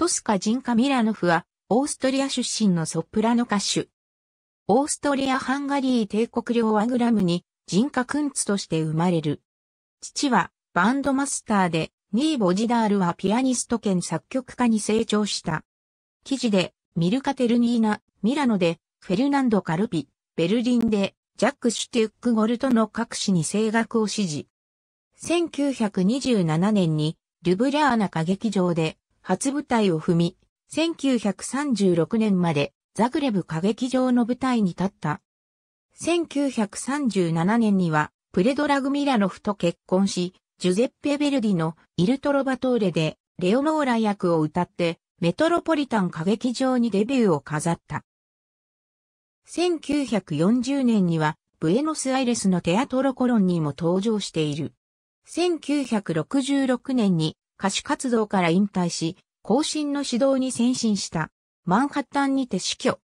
トスカ・ジンカ・ミラノフは、オーストリア出身のソプラノ歌手。オーストリア・ハンガリー帝国領アグラムに、ジンカ・クンツとして生まれる。父は、バンドマスターで、ニーボ・ジダールはピアニスト兼作曲家に成長した。記事で、ミルカ・テルニーナ、ミラノで、フェルナンド・カルピ、ベルリンで、ジャック・シュテュック・ゴルトの各紙に声楽を指示。1927年に、ルブリャーナ歌劇場で、初舞台を踏み、1936年までザグレブ歌劇場の舞台に立った。1937年にはプレドラグ・ミラノフと結婚し、ジュゼッペ・ヴェルディのイルトロバトーレでレオノーラ役を歌ってメトロポリタン歌劇場にデビューを飾った。1940年にはブエノスアイレスのテアトロコロンにも登場している。1966年に歌手活動から引退し、後進の指導に先進した。マンハッタンにて死去。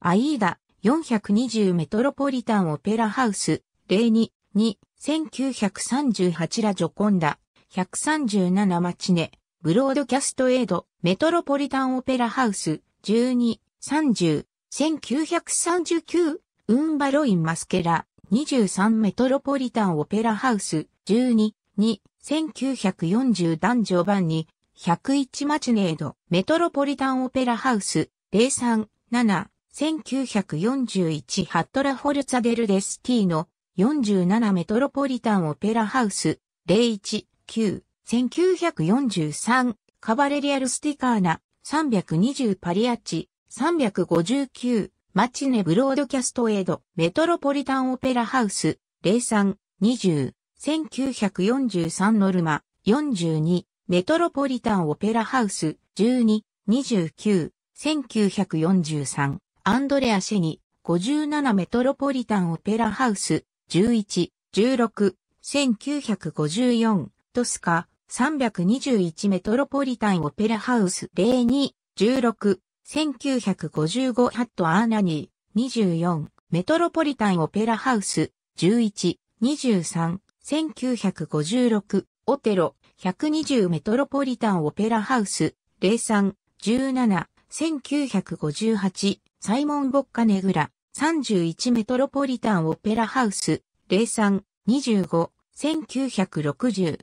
アイーダ420メトロポリタンオペラハウス02 2 1938ラジョコンダ137マチネブロードキャストエイドメトロポリタンオペラハウス12 30 1939ウンバロインマスケラ23メトロポリタンオペラハウス12 2 1940男女版に、101マチネード、メトロポリタンオペラハウス、03、7、1941ハットラ・フォルツァ・デル・デスティーノ、47メトロポリタンオペラハウス、01、9、1943、カバレリアル・スティカーナ、320パリアッチ、359、マチネ・ブロードキャスト・エイド、メトロポリタン・オペラハウス、03、20、1943ノルマ、42、メトロポリタンオペラハウス、12、29、1943、アンドレア・シェニ、57メトロポリタンオペラハウス、11、16、1954、トスカ、321メトロポリタンオペラハウス、02、16、1955ハットアーナニー、24、メトロポリタンオペラハウス、11、23、1956、オテロ、120メトロポリタンオペラハウス、03、17、1958、サイモン・ボッカネグラ、31メトロポリタンオペラハウス、03、25、1960。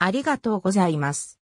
ありがとうございます。